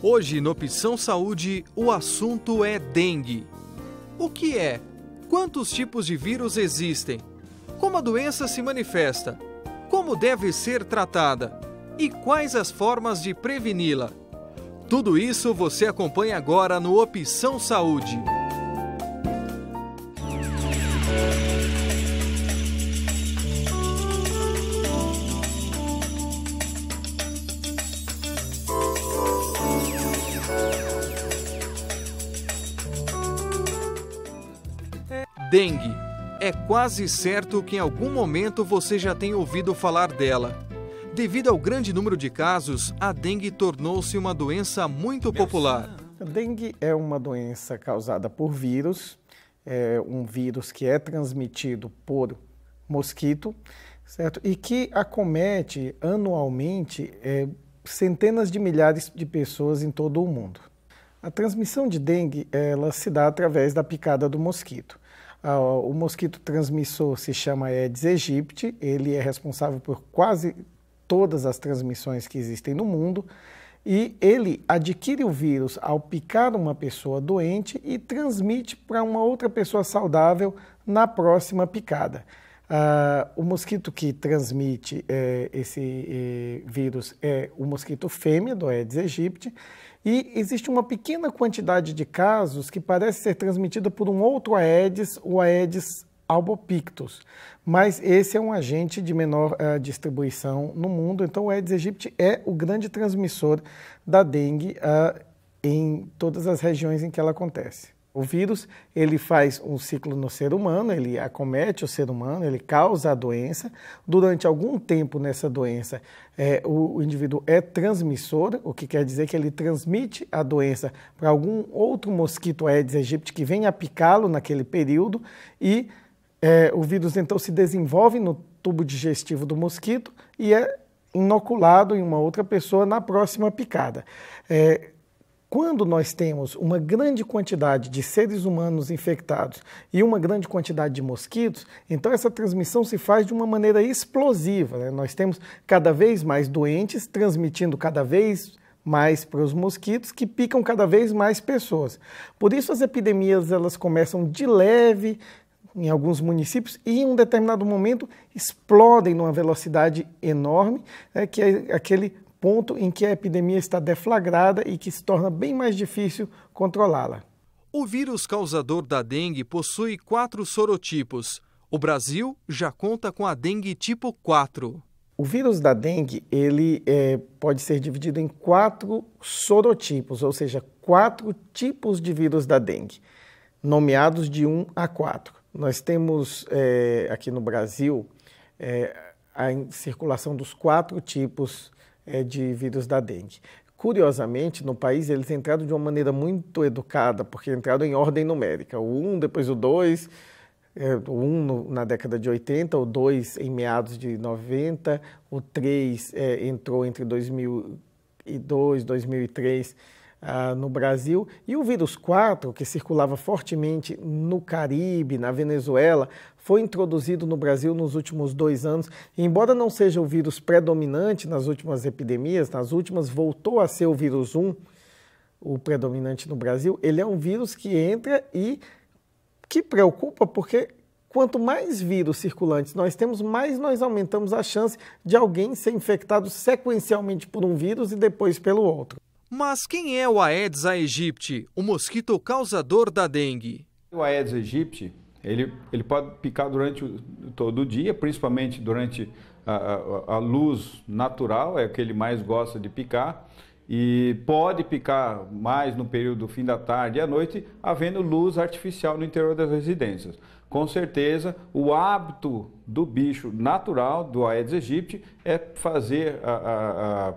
Hoje, no Opção Saúde, o assunto é dengue. O que é? Quantos tipos de vírus existem? Como a doença se manifesta? Como deve ser tratada? E quais as formas de preveni-la? Tudo isso você acompanha agora no Opção Saúde. é quase certo que em algum momento você já tenha ouvido falar dela. Devido ao grande número de casos, a dengue tornou-se uma doença muito popular. A dengue é uma doença causada por vírus, é um vírus que é transmitido por mosquito, certo? E que acomete anualmente é, centenas de milhares de pessoas em todo o mundo. A transmissão de dengue ela se dá através da picada do mosquito. Ah, o mosquito transmissor se chama Aedes aegypti, ele é responsável por quase todas as transmissões que existem no mundo e ele adquire o vírus ao picar uma pessoa doente e transmite para uma outra pessoa saudável na próxima picada. Ah, o mosquito que transmite eh, esse eh, vírus é o mosquito fêmea do Aedes aegypti e existe uma pequena quantidade de casos que parece ser transmitida por um outro Aedes, o Aedes albopictus, mas esse é um agente de menor uh, distribuição no mundo, então o Aedes aegypti é o grande transmissor da dengue uh, em todas as regiões em que ela acontece. O vírus, ele faz um ciclo no ser humano, ele acomete o ser humano, ele causa a doença. Durante algum tempo nessa doença, é, o, o, indivíduo é transmissor, o que quer dizer que ele transmite a doença para algum outro mosquito Aedes aegypti que venha picá-lo naquele período e é, o vírus então se desenvolve no tubo digestivo do mosquito e é inoculado em uma outra pessoa na próxima picada. É, quando nós temos uma grande quantidade de seres humanos infectados e uma grande quantidade de mosquitos, então essa transmissão se faz de uma maneira explosiva. Né? Nós temos cada vez mais doentes transmitindo cada vez mais para os mosquitos que picam cada vez mais pessoas. Por isso as epidemias elas começam de leve, em alguns municípios e em um determinado momento explodem numa velocidade enorme, né, que é aquele ponto em que a epidemia está deflagrada e que se torna bem mais difícil controlá-la. O vírus causador da dengue possui quatro sorotipos. O Brasil já conta com a dengue tipo 4. O vírus da dengue ele é, pode ser dividido em quatro sorotipos, ou seja, quatro tipos de vírus da dengue, nomeados de 1 a 4. Nós temos é, aqui no Brasil é, a circulação dos quatro tipos é, de vírus da dengue. Curiosamente, no país eles entraram de uma maneira muito educada, porque entraram em ordem numérica, o 1, um, depois o 2, é, o 1 um na década de 80, o 2 em meados de 90, o 3 é, entrou entre 2002 2003 ah, no Brasil, e o vírus 4, que circulava fortemente no Caribe, na Venezuela, foi introduzido no Brasil nos últimos dois anos. E embora não seja o vírus predominante nas últimas epidemias, nas últimas voltou a ser o vírus 1, o predominante no Brasil, ele é um vírus que entra e que preocupa porque quanto mais vírus circulantes nós temos, mais nós aumentamos a chance de alguém ser infectado sequencialmente por um vírus e depois pelo outro. Mas quem é o Aedes aegypti, o mosquito causador da dengue? O Aedes aegypti ele, ele pode picar durante todo o dia, principalmente durante a, a, a, luz natural, é o que ele mais gosta de picar. E pode picar mais no período do fim da tarde e à noite, havendo luz artificial no interior das residências. Com certeza, o hábito do bicho natural, do Aedes aegypti, é fazer a,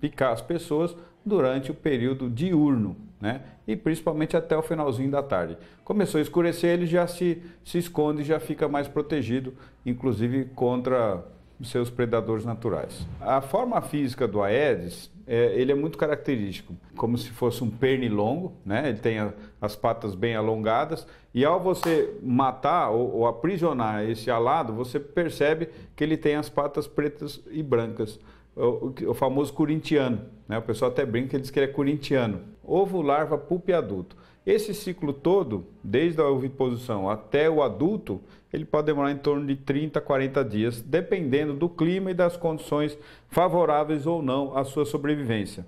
picar as pessoas durante o período diurno né? E principalmente até o finalzinho da tarde. Começou a escurecer, ele já se, se esconde, já fica mais protegido, inclusive contra seus predadores naturais. A forma física do Aedes, é, ele é muito característico, como se fosse um pernilongo, né? Ele tem a, as patas bem alongadas e ao você matar ou, ou aprisionar esse alado, você percebe que ele tem as patas pretas e brancas. É o, o, famoso corintiano. Né? O pessoal até brinca que diz que ele é corintiano. Ovo, larva, pupa e adulto. Esse ciclo todo, desde a oviposição até o adulto, ele pode demorar em torno de 30 a 40 dias, dependendo do clima e das condições favoráveis ou não à sua sobrevivência.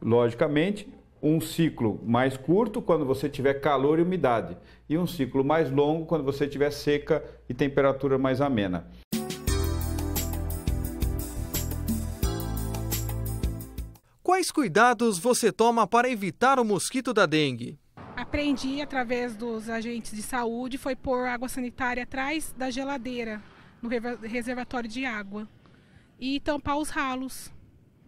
Logicamente, um ciclo mais curto quando você tiver calor e umidade, e um ciclo mais longo quando você tiver seca e temperatura mais amena. Quais cuidados você toma para evitar o mosquito da dengue? Aprendi através dos agentes de saúde foi pôr água sanitária atrás da geladeira, no reservatório de água, e tampar os ralos.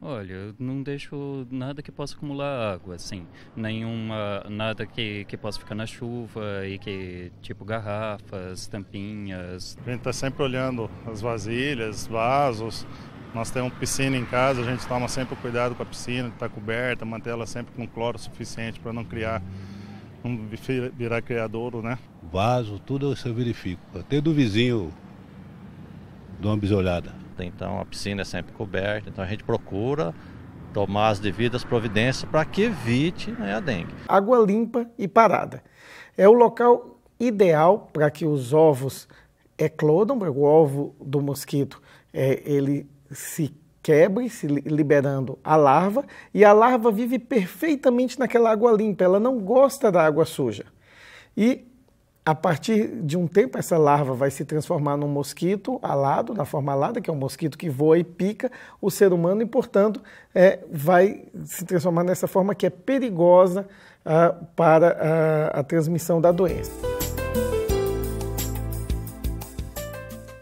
Olha, eu não deixo nada que possa acumular água, assim. Nenhuma. nada que, que possa ficar na chuva e que. tipo garrafas, tampinhas. A gente está sempre olhando as vasilhas, vasos, nós temos piscina em casa, a gente toma sempre cuidado com a piscina, que está coberta, manter ela sempre com cloro suficiente para não criar, não virar criadouro, né? Vaso, tudo eu verifico, até do vizinho dou uma bisolhada. Então a piscina é sempre coberta, então a gente procura tomar as devidas providências para que evite né, a dengue. Água limpa e parada. É o local ideal para que os ovos eclodam, o ovo do mosquito, é, ele se quebre, se liberando a larva, e a larva vive perfeitamente naquela água limpa, ela não gosta da água suja. E a partir de um tempo, essa larva vai se transformar num mosquito alado, na forma alada, que é um mosquito que voa e pica o ser humano, e, portanto, é, vai se transformar nessa forma que é perigosa ah, para ah, a transmissão da doença.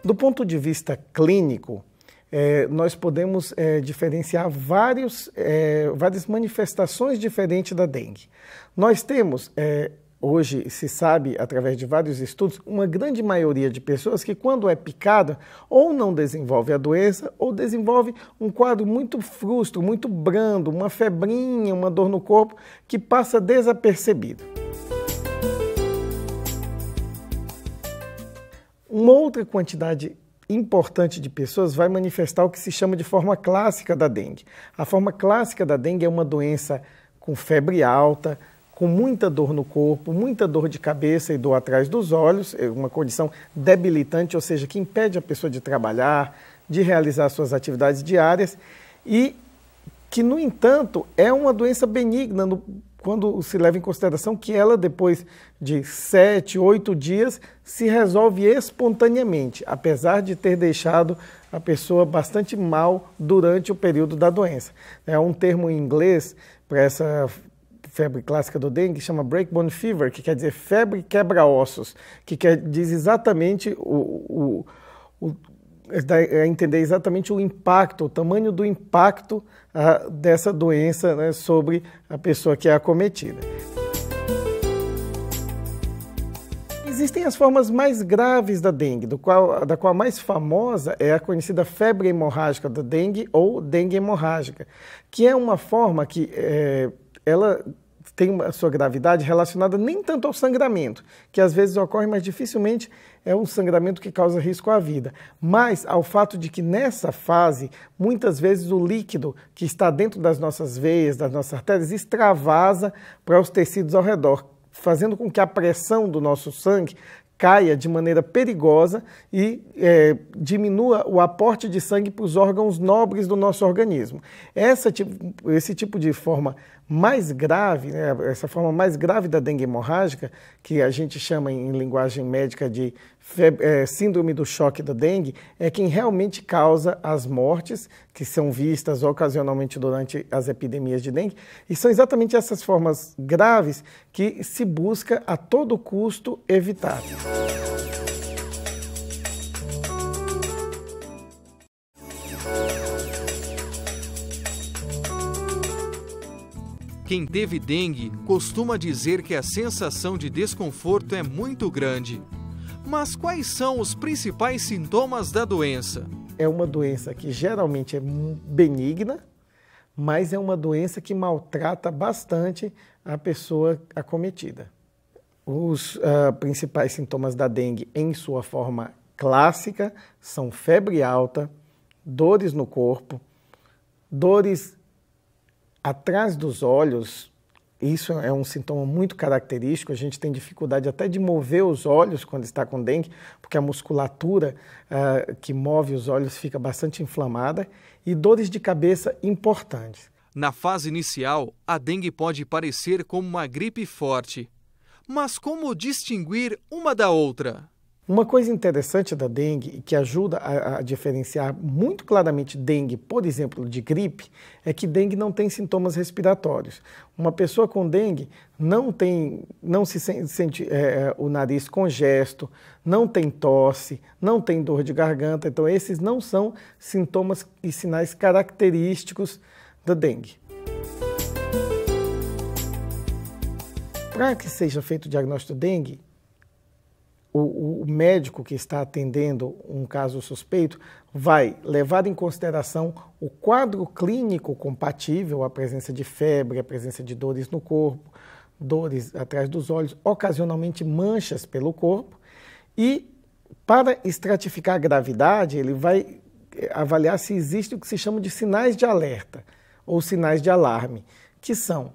Do ponto de vista clínico, é, nós podemos é, diferenciar vários, é, várias manifestações diferentes da dengue. Nós temos, é, hoje se sabe através de vários estudos, uma grande maioria de pessoas que, quando é picada, ou não desenvolve a doença, ou desenvolve um quadro muito frustro, muito brando, uma febrinha, uma dor no corpo, que passa desapercebido. Uma outra quantidade importante de pessoas vai manifestar o que se chama de forma clássica da dengue. A forma clássica da dengue é uma doença com febre alta, com muita dor no corpo, muita dor de cabeça e dor atrás dos olhos, é uma condição debilitante, ou seja, que impede a pessoa de trabalhar, de realizar suas atividades diárias e que, no entanto, é uma doença benigna no quando se leva em consideração que ela, depois de sete, oito dias, se resolve espontaneamente, apesar de ter deixado a pessoa bastante mal durante o período da doença. É um termo em inglês para essa febre clássica do dengue chama breakbone fever, que quer dizer febre quebra-ossos, que quer, diz exatamente o, o, o é, a é entender exatamente o impacto, o tamanho do impacto a, ah, dessa doença né, sobre a pessoa que é acometida. Existem as formas mais graves da dengue, qual, da qual a mais famosa é a conhecida febre hemorrágica da dengue ou dengue hemorrágica, que é uma forma que é, ela tem a sua gravidade relacionada nem tanto ao sangramento, que às vezes ocorre, mas dificilmente é um sangramento que causa risco à vida, mas ao fato de que nessa fase, muitas vezes o líquido que está dentro das nossas veias, das nossas artérias, extravasa para os tecidos ao redor, fazendo com que a pressão do nosso sangue caia de maneira perigosa e é, diminua o aporte de sangue para os órgãos nobres do nosso organismo. Essa, tipo, esse tipo de forma mais grave, né, essa forma mais grave da dengue hemorrágica, que a gente chama em linguagem médica de é, síndrome do choque da dengue é quem realmente causa as mortes que são vistas ocasionalmente durante as epidemias de dengue. E são exatamente essas formas graves que se busca a todo custo evitar. Quem teve dengue costuma dizer que a sensação de desconforto é muito grande. Mas quais são os principais sintomas da doença? É uma doença que geralmente é benigna, mas é uma doença que maltrata bastante a pessoa acometida. Os uh, principais sintomas da dengue, em sua forma clássica, são febre alta, dores no corpo, dores atrás dos olhos, isso é um sintoma muito característico. A gente tem dificuldade até de mover os olhos quando está com dengue, porque a musculatura uh, que move os olhos fica bastante inflamada e dores de cabeça importantes. Na fase inicial, a dengue pode parecer como uma gripe forte. Mas como distinguir uma da outra? Uma coisa interessante da dengue e que ajuda a, a, diferenciar muito claramente dengue, por exemplo, de gripe, é que dengue não tem sintomas respiratórios. Uma pessoa com dengue não tem, não se sente, é, é, o nariz congesto, não tem tosse, não tem dor de garganta. Então esses não são sintomas e sinais característicos da dengue. Para que seja feito o diagnóstico dengue, o, o, médico que está atendendo um caso suspeito vai levar em consideração o quadro clínico compatível, a presença de febre, a presença de dores no corpo, dores atrás dos olhos, ocasionalmente manchas pelo corpo, e para estratificar a gravidade, ele vai eh, avaliar se existe o que se chama de sinais de alerta ou sinais de alarme, que são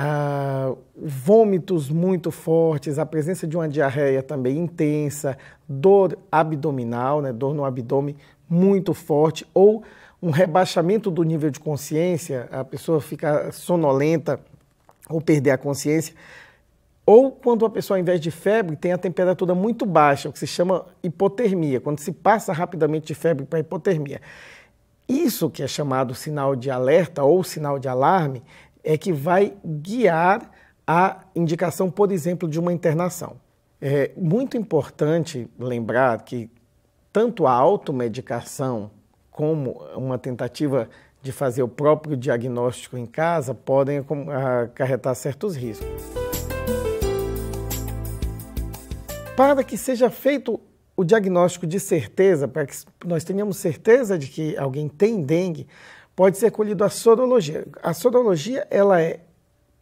ah, vômitos muito fortes, a presença de uma diarreia também intensa, dor abdominal, né, dor no abdômen muito forte, ou um rebaixamento do nível de consciência, a pessoa fica sonolenta ou perder a consciência, ou quando a pessoa, ao invés de febre, tem a temperatura muito baixa, o que se chama hipotermia, quando se passa rapidamente de febre para hipotermia. Isso que é chamado sinal de alerta ou sinal de alarme é que vai guiar a indicação, por exemplo, de uma internação. É muito importante lembrar que tanto a automedicação como uma tentativa de fazer o próprio diagnóstico em casa podem acarretar certos riscos. Para que seja feito o diagnóstico de certeza, para que nós tenhamos certeza de que alguém tem dengue, pode ser colhido a sorologia. A sorologia ela é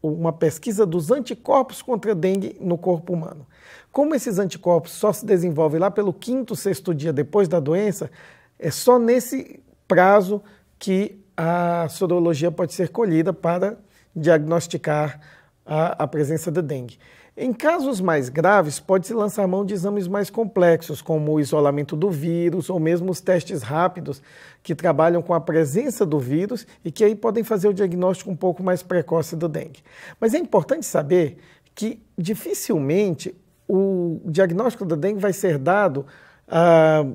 uma pesquisa dos anticorpos contra a dengue no corpo humano. Como esses anticorpos só se desenvolvem lá pelo quinto, sexto dia depois da doença, é só nesse prazo que a sorologia pode ser colhida para diagnosticar a, a presença da dengue. Em casos mais graves, pode-se lançar mão de exames mais complexos, como o isolamento do vírus ou mesmo os testes rápidos, que trabalham com a presença do vírus e que aí podem fazer o diagnóstico um pouco mais precoce do dengue. Mas é importante saber que dificilmente o diagnóstico da dengue vai ser dado. Uh,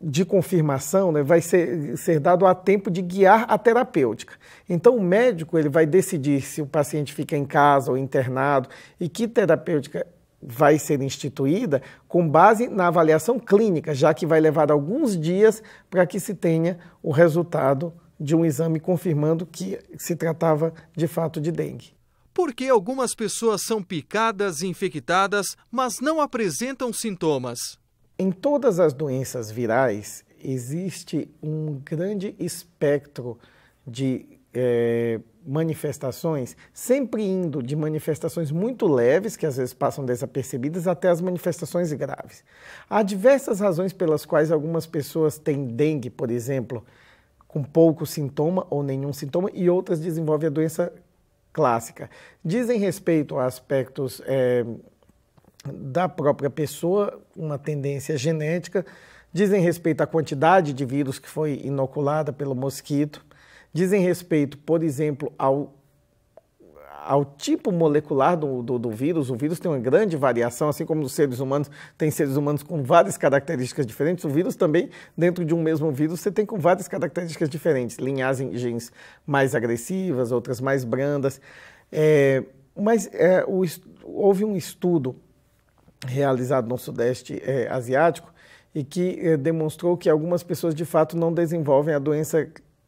de confirmação né, vai ser, ser dado a tempo de guiar a terapêutica. Então, o médico ele vai decidir se o paciente fica em casa ou internado e que terapêutica vai ser instituída com base na avaliação clínica, já que vai levar alguns dias para que se tenha o resultado de um exame confirmando que se tratava de fato de dengue. Por que algumas pessoas são picadas e infectadas, mas não apresentam sintomas? Em todas as doenças virais existe um grande espectro de é, manifestações, sempre indo de manifestações muito leves, que às vezes passam desapercebidas, até as manifestações graves. Há diversas razões pelas quais algumas pessoas têm dengue, por exemplo, com pouco sintoma ou nenhum sintoma, e outras desenvolvem a doença clássica. Dizem respeito a aspectos. É, da própria pessoa, uma tendência genética, dizem respeito à quantidade de vírus que foi inoculada pelo mosquito, dizem respeito, por exemplo, ao, ao tipo molecular do, do, do, vírus. O vírus tem uma grande variação, assim como os seres humanos, têm seres humanos com várias características diferentes. O vírus também, dentro de um mesmo vírus, você tem com várias características diferentes, linhagens mais agressivas, outras mais brandas. É, mas é, o, houve um estudo realizado no Sudeste é, Asiático e que é, demonstrou que algumas pessoas de fato não desenvolvem a doença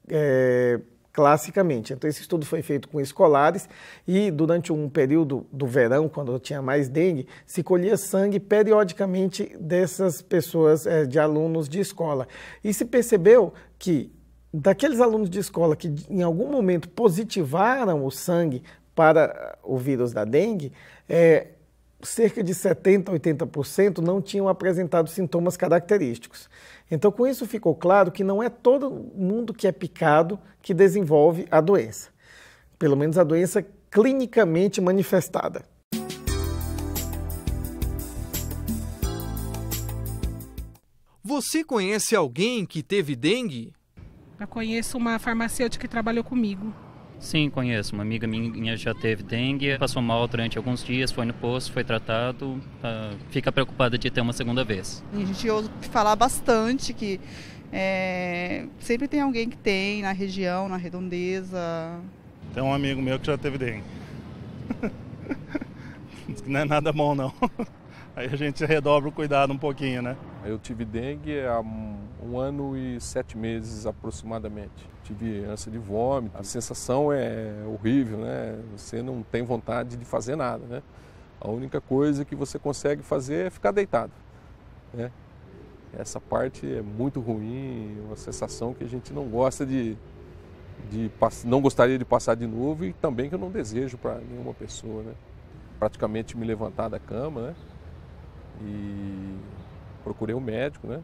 é, classicamente. Então, esse estudo foi feito com escolares e durante um período do verão, quando tinha mais dengue, se colhia sangue periodicamente dessas pessoas, é, de alunos de escola. E se percebeu que daqueles alunos de escola que em algum momento positivaram o sangue para o vírus da dengue, é, cerca de 70, 80% não tinham apresentado sintomas característicos. Então, com isso ficou claro que não é todo mundo que é picado que desenvolve a doença, pelo menos a doença clinicamente manifestada. Você conhece alguém que teve dengue? Eu conheço uma farmacêutica que trabalhou comigo. Sim, conheço. Uma amiga minha já teve dengue, passou mal durante alguns dias, foi no posto, foi tratado, tá, fica preocupada de ter uma segunda vez. A gente ouve falar bastante que é, sempre tem alguém que tem na região, na redondeza. Tem um amigo meu que já teve dengue. Diz que não é nada bom, não. Aí a gente redobra o cuidado um pouquinho, né? Eu tive dengue há um ano e sete meses aproximadamente tive ânsia de vômito, a sensação é horrível, né? Você não tem vontade de fazer nada, né? A única coisa que você consegue fazer é ficar deitado, né? Essa parte é muito ruim, é uma sensação que a gente não gosta de, de não gostaria de passar de novo e também que eu não desejo para nenhuma pessoa, né? Praticamente me levantar da cama, né? E procurei o um médico, né?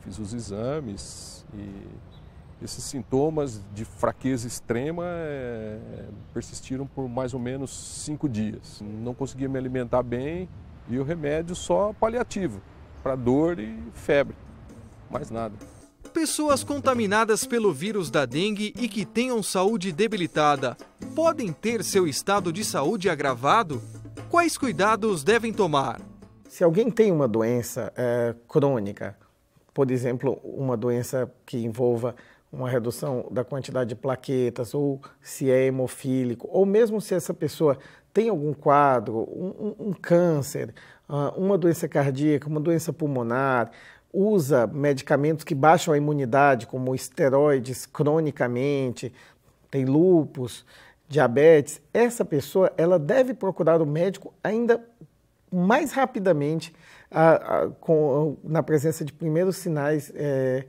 Fiz os exames e esses sintomas de fraqueza extrema é, persistiram por mais ou menos cinco dias. Não conseguia me alimentar bem e o remédio só paliativo para dor e febre, mais nada. Pessoas contaminadas pelo vírus da dengue e que tenham saúde debilitada podem ter seu estado de saúde agravado? Quais cuidados devem tomar? Se alguém tem uma doença é, crônica, por exemplo, uma doença que envolva uma redução da quantidade de plaquetas, ou se é hemofílico, ou mesmo se essa pessoa tem algum quadro, um, um, um câncer, ah, uma doença cardíaca, uma doença pulmonar, usa medicamentos que baixam a imunidade, como esteroides cronicamente, tem lupus, diabetes, essa pessoa ela deve procurar o médico ainda mais rapidamente a, ah, a, ah, com, a, na presença de primeiros sinais é,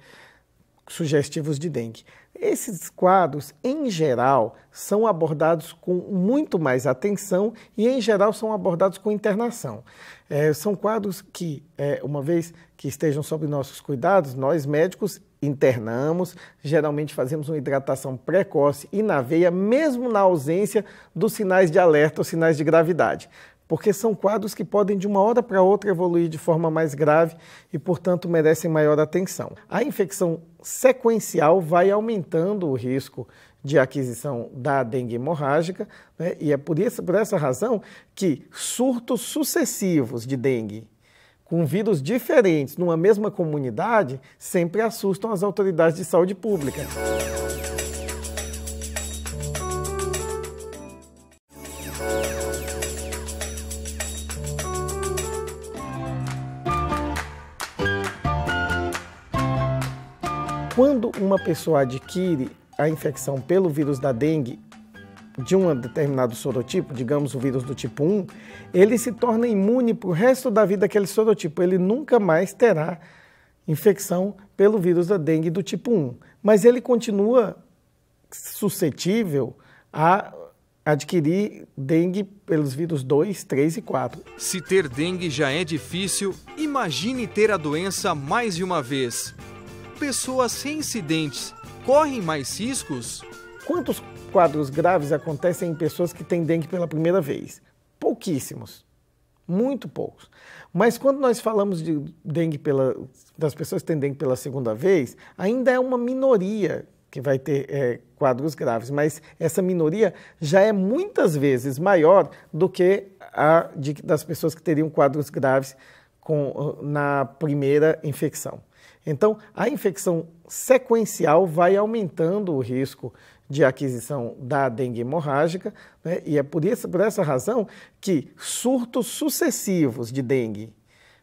sugestivos de dengue. Esses quadros, em geral, são abordados com muito mais atenção e, em geral, são abordados com internação. É, são quadros que, é, uma vez que estejam sob nossos cuidados, nós médicos internamos, geralmente fazemos uma hidratação precoce e na veia, mesmo na ausência dos sinais de alerta ou sinais de gravidade porque são quadros que podem de uma hora para outra evoluir de forma mais grave e, portanto, merecem maior atenção. A infecção sequencial vai aumentando o risco de aquisição da dengue hemorrágica, né? e é por, isso, por essa razão que surtos sucessivos de dengue com vírus diferentes numa mesma comunidade sempre assustam as autoridades de saúde pública. Quando uma pessoa adquire a infecção pelo vírus da dengue de um determinado sorotipo, digamos o vírus do tipo 1, ele se torna imune para o resto da vida daquele sorotipo. Ele nunca mais terá infecção pelo vírus da dengue do tipo 1. Mas ele continua suscetível a adquirir dengue pelos vírus 2, 3 e 4. Se ter dengue já é difícil, imagine ter a doença mais de uma vez pessoas sem incidentes correm mais riscos? Quantos quadros graves acontecem em pessoas que têm dengue pela primeira vez? Pouquíssimos. Muito poucos. Mas quando nós falamos de dengue pela, das pessoas que têm dengue pela segunda vez, ainda é uma minoria que vai ter é, quadros graves, mas essa minoria já é muitas vezes maior do que a de, das pessoas que teriam quadros graves com, na primeira infecção. Então, a infecção sequencial vai aumentando o risco de aquisição da dengue hemorrágica, né? e é por, isso, por essa razão que surtos sucessivos de dengue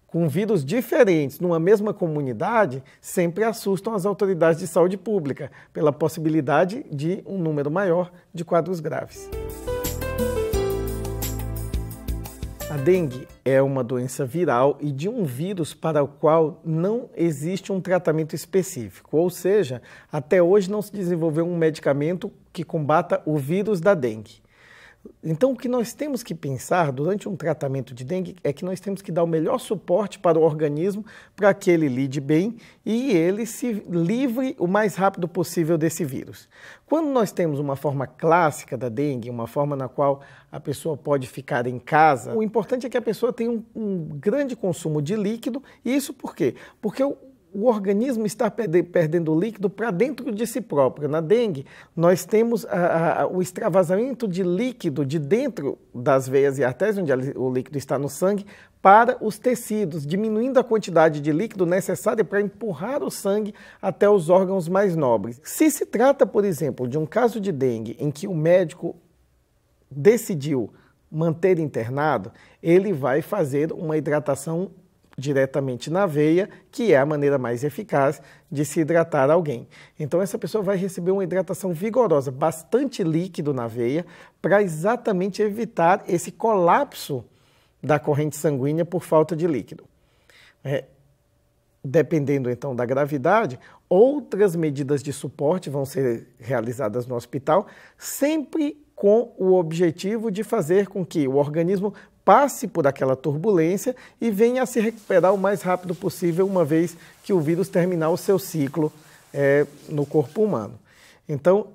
com vírus diferentes numa mesma comunidade sempre assustam as autoridades de saúde pública pela possibilidade de um número maior de quadros graves. A dengue é uma doença viral e de um vírus para o qual não existe um tratamento específico, ou seja, até hoje não se desenvolveu um medicamento que combata o vírus da dengue. Então, o que nós temos que pensar durante um tratamento de dengue é que nós temos que dar o melhor suporte para o organismo para que ele lide bem e ele se livre o mais rápido possível desse vírus. Quando nós temos uma forma clássica da dengue, uma forma na qual a pessoa pode ficar em casa, o importante é que a pessoa tenha um, um grande consumo de líquido, e isso por quê? Porque o o organismo está perdendo líquido para dentro de si próprio. Na dengue, nós temos a, a, o extravasamento de líquido de dentro das veias e artérias, onde o líquido está no sangue, para os tecidos, diminuindo a quantidade de líquido necessária para empurrar o sangue até os órgãos mais nobres. Se se trata, por exemplo, de um caso de dengue em que o médico decidiu manter internado, ele vai fazer uma hidratação diretamente na veia, que é a maneira mais eficaz de se hidratar alguém. Então essa pessoa vai receber uma hidratação vigorosa, bastante líquido na veia, para exatamente evitar esse colapso da corrente sanguínea por falta de líquido. É, dependendo então da gravidade, outras medidas de suporte vão ser realizadas no hospital, sempre com o objetivo de fazer com que o organismo passe por aquela turbulência e venha a se recuperar o mais rápido possível, uma vez que o vírus terminar o seu ciclo é, no corpo humano. Então,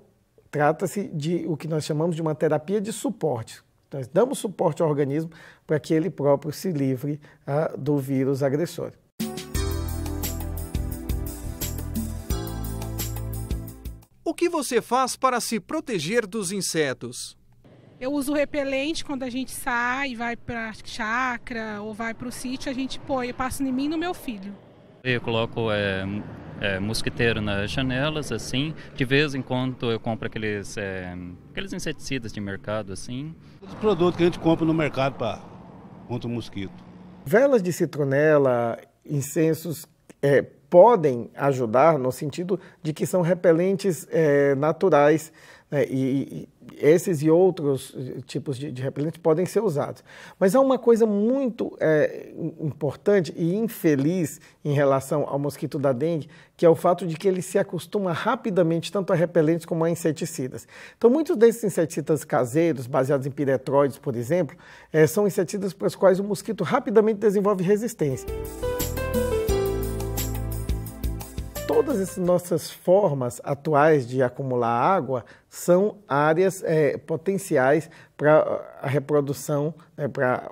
trata-se de o que nós chamamos de uma terapia de suporte. Nós damos suporte ao organismo para que ele próprio se livre ah, do vírus agressor. O que você faz para se proteger dos insetos? Eu uso repelente quando a gente sai, vai para chácara ou vai para o sítio, a gente põe, eu passo em mim e no meu filho. Eu coloco é, é, mosquiteiro nas janelas, assim. De vez em quando eu compro aqueles, é, aqueles inseticidas de mercado, assim. Os produtos que a gente compra no mercado pra, contra o mosquito. Velas de citronela, incensos é, podem ajudar no sentido de que são repelentes é, naturais né? E, e, esses e outros eh, tipos de, de repelentes podem ser usados. Mas há uma coisa muito é, importante e infeliz em relação ao mosquito da dengue, que é o fato de que ele se acostuma rapidamente tanto a repelentes como a inseticidas. Então, muitos desses inseticidas caseiros, baseados em piretroides, por exemplo, é, são inseticidas para os quais o mosquito rapidamente desenvolve resistência todas as nossas formas atuais de acumular água são áreas é, potenciais para a reprodução, né, para a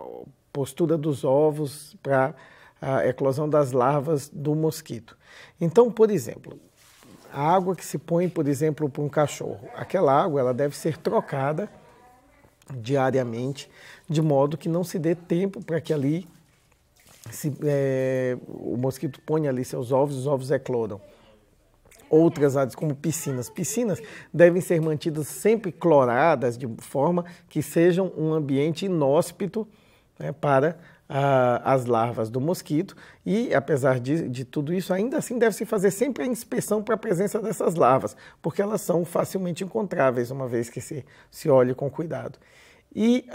postura dos ovos, para a eclosão das larvas do mosquito. Então, por exemplo, a água que se põe, por exemplo, para um cachorro, aquela água ela deve ser trocada diariamente, de modo que não se dê tempo para que ali se, é, o mosquito põe ali seus ovos, os ovos eclodam. Outras áreas, como piscinas. Piscinas devem ser mantidas sempre cloradas, de forma que sejam um ambiente inóspito né, para as larvas do mosquito. E, apesar de, de tudo isso, ainda assim deve-se fazer sempre a inspeção para a presença dessas larvas, porque elas são facilmente encontráveis, uma vez que se, se olhe com cuidado. E.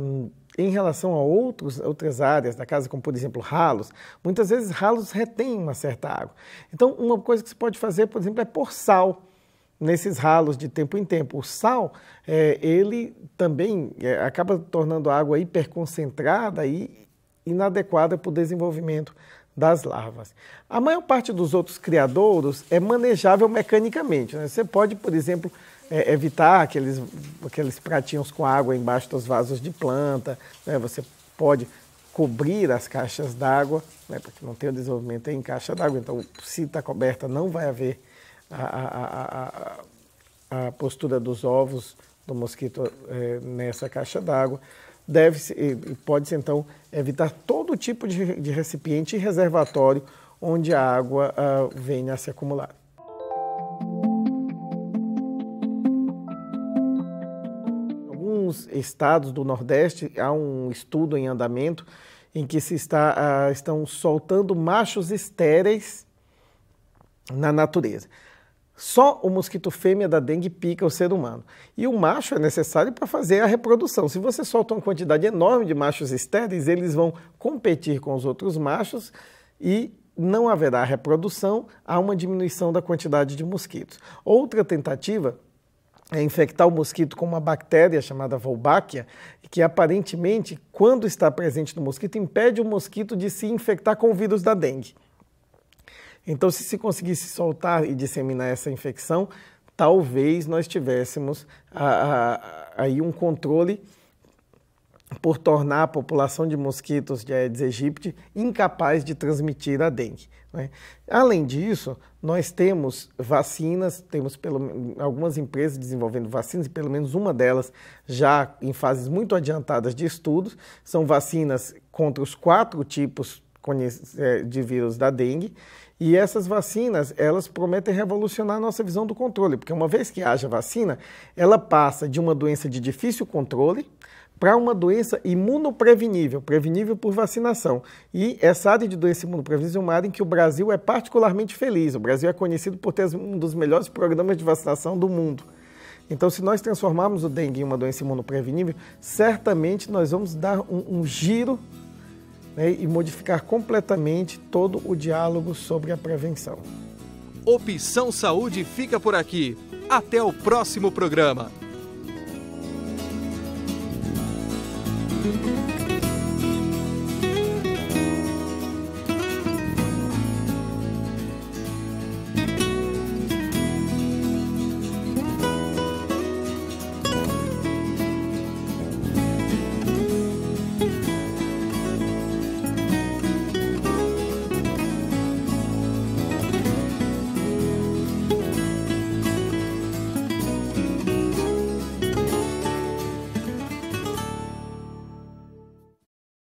Um, em relação a outros, outras áreas da casa, como por exemplo ralos, muitas vezes ralos retêm uma certa água. Então, uma coisa que se pode fazer, por exemplo, é pôr sal nesses ralos de tempo em tempo. O sal, é, ele também é, acaba tornando a água hiperconcentrada e inadequada para o desenvolvimento das larvas. A maior parte dos outros criadouros é manejável mecanicamente. Né? Você pode, por exemplo, é, evitar aqueles, aqueles pratinhos com água embaixo dos vasos de planta, né? você pode cobrir as caixas d'água, né? porque não tem o desenvolvimento em caixa d'água, então se está coberta não vai haver a, a, a, a, postura dos ovos do mosquito é, nessa caixa d'água. Deve-se, pode-se então evitar todo tipo de, de recipiente e reservatório onde a água ah, venha a se acumular. estados do Nordeste, há um estudo em andamento em que se está, uh, estão soltando machos estéreis na natureza. Só o mosquito fêmea da dengue pica o ser humano. E o macho é necessário para fazer a reprodução. Se você solta uma quantidade enorme de machos estéreis, eles vão competir com os outros machos e não haverá reprodução, há uma diminuição da quantidade de mosquitos. Outra tentativa é infectar o mosquito com uma bactéria chamada Wolbachia, que aparentemente, quando está presente no mosquito, impede o mosquito de se infectar com o vírus da dengue. Então, se se conseguisse soltar e disseminar essa infecção, talvez nós tivéssemos aí um controle por tornar a população de mosquitos de Aedes aegypti incapaz de transmitir a dengue. Né? Além disso, nós temos vacinas, temos pelo, algumas empresas desenvolvendo vacinas, e pelo menos uma delas já em fases muito adiantadas de estudos, são vacinas contra os quatro tipos é, de vírus da dengue, e essas vacinas, elas prometem revolucionar a nossa visão do controle, porque uma vez que haja vacina, ela passa de uma doença de difícil controle para uma doença imunoprevenível, prevenível por vacinação. E essa área de doença imunoprevenível é uma área em que o Brasil é particularmente feliz. O Brasil é conhecido por ter um dos melhores programas de vacinação do mundo. Então, se nós transformarmos o dengue em uma doença imunoprevenível, certamente nós vamos dar um, um giro né, e modificar completamente todo o diálogo sobre a prevenção. Opção Saúde fica por aqui. Até o próximo programa.